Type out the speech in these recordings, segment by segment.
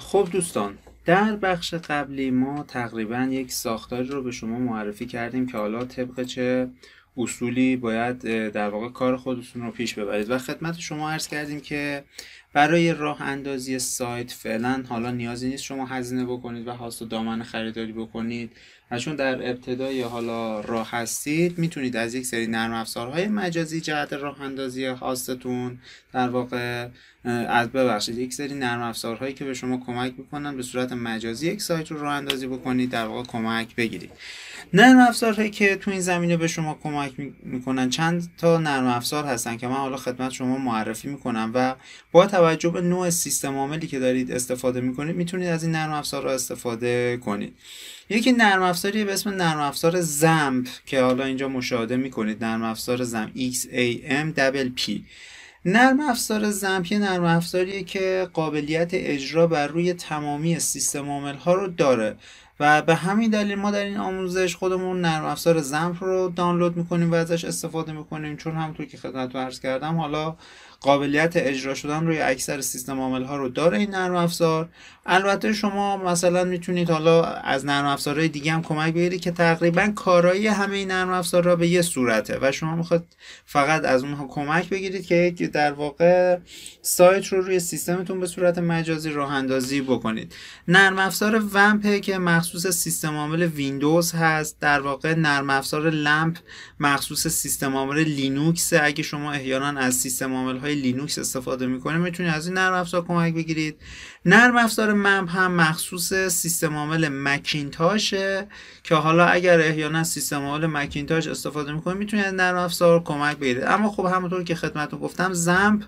خب دوستان در بخش قبلی ما تقریبا یک ساختاری رو به شما معرفی کردیم که حالا طبق چه اصولی باید در واقع کار خودتون رو پیش ببرید و خدمت شما عرض کردیم که برای راه اندازی سایت فعلا حالا نیازی نیست شما هزینه بکنید و و دامن خریداری بکنید چون در ابتدای حالا راه هستید میتونید از یک سری نرم افزارهای مجازی جهت راه اندازی خواستتون در واقع از ببخشید یک سری نرم افزارهایی که به شما کمک میکنن به صورت مجازی یک سایت رو راه اندازی بکنید در واقع کمک بگیرید نرم افزارهایی که تو این زمینه به شما کمک میکنن چند تا نرم افزار هستن که من حالا خدمت شما معرفی میکنم و با توجه به نوع سیستم عاملی که دارید استفاده میکنید میتونید از این نرم افزارها استفاده کنید یکی نرم افزاری به اسم نرم افزار زمپ که حالا اینجا مشاهده میکنید نرم افزار زمپ P نرم افزار زمپ یه نرم افزاریه که قابلیت اجرا بر روی تمامی سیستم عامل ها رو داره و به همین دلیل ما در این آموزش خودمون نرم افزار زمپ رو دانلود میکنیم و ازش استفاده میکنیم چون همونطور که خدمت عرض کردم حالا قابلیت اجرا شدن روی اکثر سیستم عامل ها رو داره این نرم افزار البته شما مثلا میتونید حالا از نرم افزارهای دیگه هم کمک بگیرید که تقریبا کارایی همه این نرم افزار را به یه صورته و شما میخواد فقط از اونها کمک بگیرید که در واقع سایت رو روی سیستمتون به صورت مجازی راه اندازی بکنید نرم افزار ومپ که مخصوص مخصوص سیستم عامل ویندوز هست در واقع نرم افزار لمپ مخصوص سیستم عامل لینوکس اگه شما احیانا از سیستم عامل های لینوکس استفاده میکنید میتونید از این نرم افزار کمک بگیرید نرم افزار مپ هم مخصوص سیستم عامل مکینتاشه که حالا اگر احیانا سیستم عامل مکینتاش استفاده میکنید میتونید از نرم افزار کمک بگیرید اما خب همونطور که خدمتتون گفتم زمپ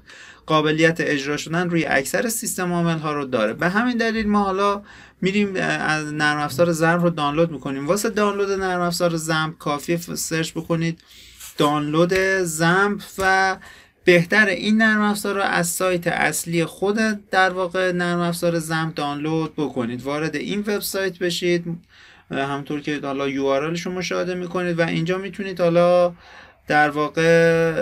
قابلیت اجرا شدن روی اکثر سیستم عامل ها رو داره به همین دلیل ما حالا میریم از نرم افزار رو دانلود میکنیم واسه دانلود نرم افزار زم کافی سرچ بکنید دانلود زمپ و بهتر این نرم افزار رو از سایت اصلی خود در واقع نرم افزار زم دانلود بکنید وارد این وبسایت بشید همونطور که حالا یو رو مشاهده میکنید و اینجا میتونید حالا در واقع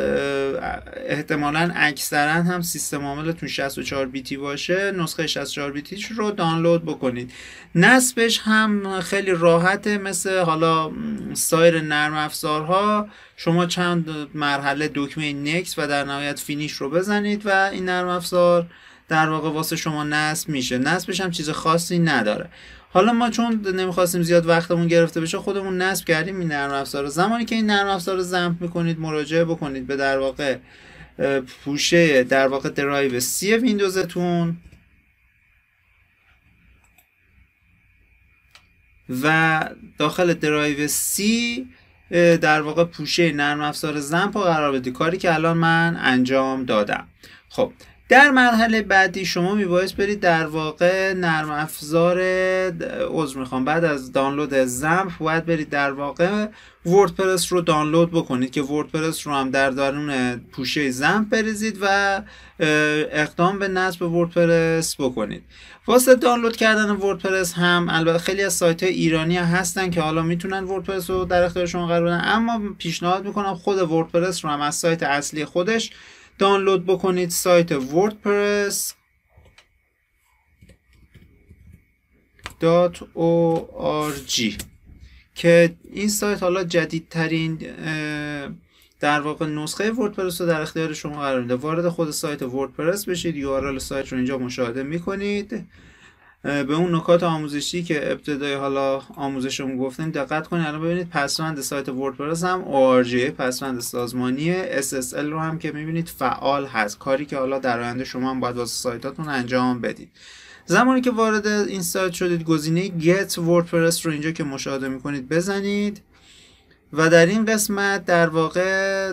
احتمالا اکثرا هم سیستم عاملتون 64 بیتی باشه نسخه 64 بیتیش رو دانلود بکنید نصبش هم خیلی راحته مثل حالا سایر نرم افزارها شما چند مرحله دکمه نکس و در نهایت فینیش رو بزنید و این نرم افزار در واقع واسه شما نصب میشه نصبش هم چیز خاصی نداره حالا ما چون نمیخواستیم زیاد وقتمون گرفته بشه خودمون نصب کردیم این نرم افزار زمانی که این نرم افزار رو زمپ میکنید مراجعه بکنید به در واقع پوشه در واقع درایو سی ویندوزتون و داخل درایو سی در واقع پوشه نرم افزار زمپ رو قرار بدی کاری که الان من انجام دادم خب در مرحله بعدی شما میبایست برید در واقع نرم افزار عذر میخوام بعد از دانلود زمپ باید برید در واقع وردپرس رو دانلود بکنید که وردپرس رو هم در درون پوشه زمپ بریزید و اقدام به نصب وردپرس بکنید واسه دانلود کردن وردپرس هم البته خیلی از سایت ایرانی هستن که حالا میتونن وردپرس رو در اختیار شما قرار بدن اما پیشنهاد میکنم خود وردپرس رو هم از سایت اصلی خودش دانلود بکنید سایت وردپرس .org که این سایت حالا جدیدترین در واقع نسخه وردپرس رو در اختیار شما قرار میده وارد خود سایت وردپرس بشید یو سایت رو اینجا مشاهده میکنید به اون نکات آموزشی که ابتدای حالا آموزشمون گفتیم دقت کنید الان ببینید پسوند سایت وردپرس هم ORG پسوند سازمانی SSL رو هم که میبینید فعال هست کاری که حالا در آینده شما هم باید واسه سایتاتون انجام بدید زمانی که وارد این سایت شدید گزینه get Wordpress رو اینجا که مشاهده میکنید بزنید و در این قسمت در واقع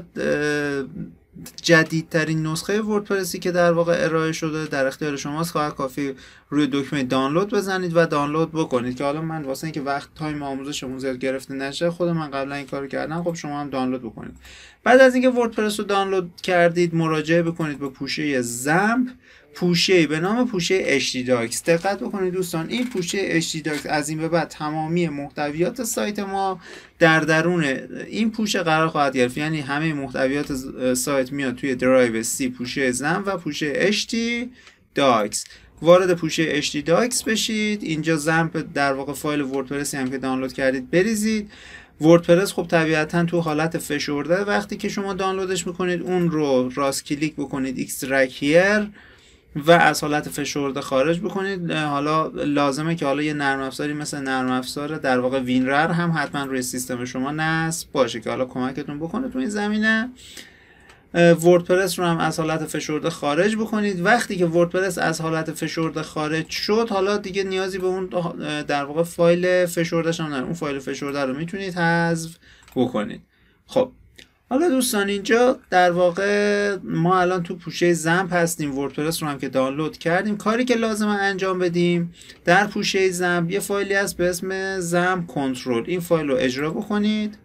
جدیدترین نسخه وردپرسی که در واقع ارائه شده در اختیار شماست خواهد کافی روی دکمه دانلود بزنید و دانلود بکنید که حالا من واسه اینکه وقت تایم آموزشمون زیاد گرفته نشه خود من قبلا این کارو کردم خب شما هم دانلود بکنید بعد از اینکه وردپرس رو دانلود کردید مراجعه بکنید به پوشه زمپ پوشه به نام پوشه اشتی داکس دقت بکنید دوستان این پوشه اشتی داکس از این به بعد تمامی محتویات سایت ما در درون این پوشه قرار خواهد گرفت یعنی همه محتویات سایت میاد توی درایو سی پوشه زن و پوشه اشتی داکس وارد پوشه اشتی داکس بشید اینجا زمپ در واقع فایل وردپرسی هم که دانلود کردید بریزید وردپرس خب طبیعتا تو حالت فشرده وقتی که شما دانلودش میکنید اون رو راست کلیک بکنید extract و از حالت فشرده خارج بکنید حالا لازمه که حالا یه نرم افزاری مثل نرم افزار در واقع وینرر هم حتما روی سیستم شما نصب باشه که حالا کمکتون بکنه تو این زمینه وردپرس رو هم از حالت فشرده خارج بکنید وقتی که وردپرس از حالت فشرده خارج شد حالا دیگه نیازی به اون در واقع فایل فشرده هم اون فایل فشرده رو میتونید حذف بکنید خب حالا دوستان اینجا در واقع ما الان تو پوشه زمپ هستیم وردپرس رو هم که دانلود کردیم کاری که لازم انجام بدیم در پوشه زمپ یه فایلی هست به اسم زمپ کنترل این فایل رو اجرا بکنید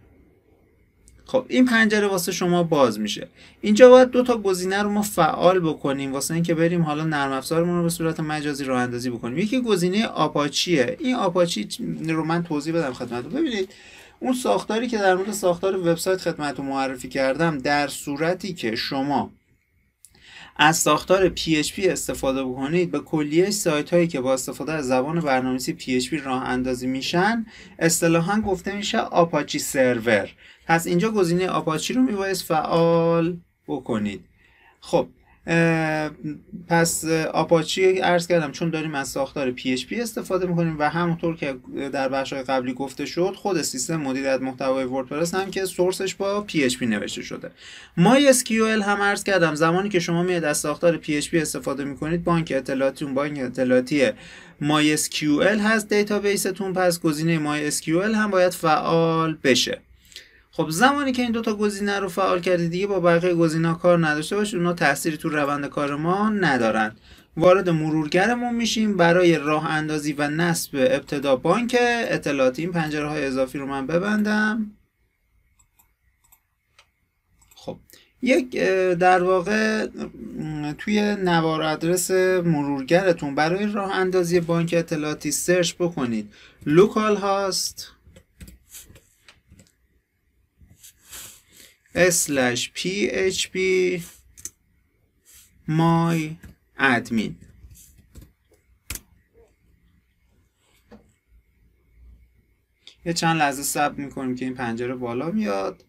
خب این پنجره واسه شما باز میشه اینجا باید دو تا گزینه رو ما فعال بکنیم واسه اینکه بریم حالا نرم افزارمون رو به صورت مجازی راه اندازی بکنیم یکی گزینه آپاچیه این آپاچی رو من توضیح بدم خدمتتون ببینید اون ساختاری که در مورد ساختار وبسایت خدمتتون معرفی کردم در صورتی که شما از ساختار PHP استفاده بکنید به کلیه سایت هایی که با استفاده از زبان برنامه‌نویسی PHP راه اندازی میشن اصطلاحا گفته میشه آپاچی سرور پس اینجا گزینه آپاچی رو میبایست فعال بکنید خب پس آپاچی ارز کردم چون داریم از ساختار پی پی استفاده میکنیم و همونطور که در بخش قبلی گفته شد خود سیستم مدیریت محتوای وردپرس هم که سورسش با پی نوشته شده کیو هم ارز کردم زمانی که شما میاد از ساختار پی پی استفاده میکنید بانک اطلاعاتیون بانک اطلاعاتی MySQL هست دیتابیستون پس گزینه MySQL هم باید فعال بشه خب زمانی که این دو تا گزینه رو فعال کردید دیگه با بقیه گزینه کار نداشته باشید اونا تاثیری تو روند کار ما ندارند. وارد مرورگرمون میشیم برای راه اندازی و نصب ابتدا بانک اطلاعاتی، این پنجره های اضافی رو من ببندم خب یک در واقع توی نوار آدرس مرورگرتون برای راه اندازی بانک اطلاعاتی سرچ بکنید لوکال هاست slash php my admin یه چند لحظه صبر میکنیم که این پنجره بالا میاد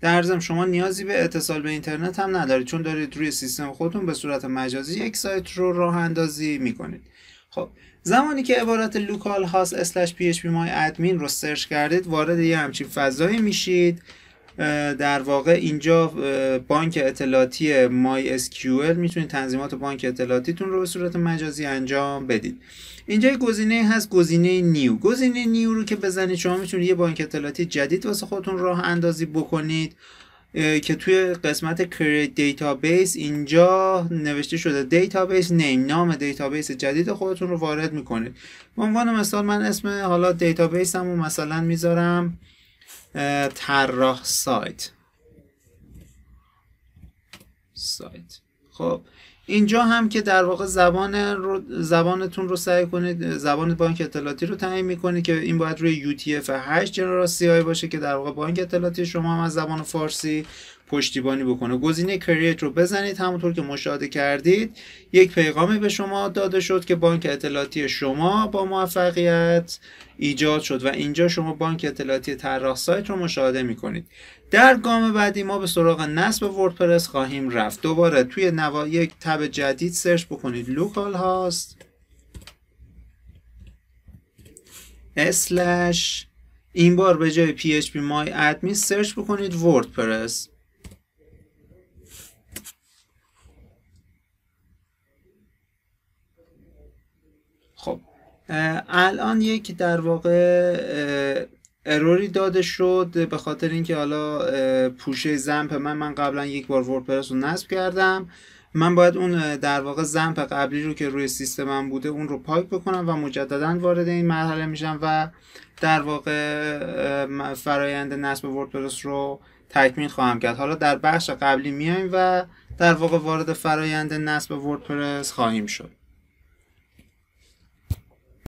در ضمن شما نیازی به اتصال به اینترنت هم ندارید چون دارید روی سیستم خودتون به صورت مجازی یک سایت رو راه اندازی میکنید خب زمانی که عبارت لوکال هاست اسلش php مای ادمین رو سرچ کردید وارد یه همچین فضایی میشید در واقع اینجا بانک اطلاعاتی مای اسکیول میتونید تنظیمات بانک اطلاعاتیتون رو به صورت مجازی انجام بدید اینجا گزینه هست گزینه نیو گزینه نیو رو که بزنید شما میتونید یه بانک اطلاعاتی جدید واسه خودتون راه اندازی بکنید که توی قسمت create دیتابیس اینجا نوشته شده دیتابیس نیم نام دیتابیس جدید خودتون رو وارد میکنید به عنوان مثال من اسم حالا database و مثلا میذارم طراح سایت سایت خب اینجا هم که در واقع زبان زبانتون رو سعی کنید زبان بانک اطلاعاتی رو تعیین میکنید که این باید روی UTF 8 جنرال سی باشه که در واقع بانک اطلاعاتی شما هم از زبان فارسی پشتیبانی بکنه گزینه کریت رو بزنید همونطور که مشاهده کردید یک پیغامی به شما داده شد که بانک اطلاعاتی شما با موفقیت ایجاد شد و اینجا شما بانک اطلاعاتی طراح سایت رو مشاهده میکنید در گام بعدی ما به سراغ نصب وردپرس خواهیم رفت دوباره توی نوا... یک تب جدید سرچ بکنید لوکال هاست اسلش این بار به جای PHP My Admin سرچ بکنید وردپرس الان یک در واقع اروری داده شد به خاطر اینکه حالا پوشه زمپ من من قبلا یک بار وردپرس رو نصب کردم من باید اون در واقع زمپ قبلی رو که روی سیستمم بوده اون رو پاک بکنم و مجددا وارد این مرحله میشم و در واقع فرایند نصب وردپرس رو تکمیل خواهم کرد حالا در بخش قبلی میایم و در واقع وارد فرایند نصب وردپرس خواهیم شد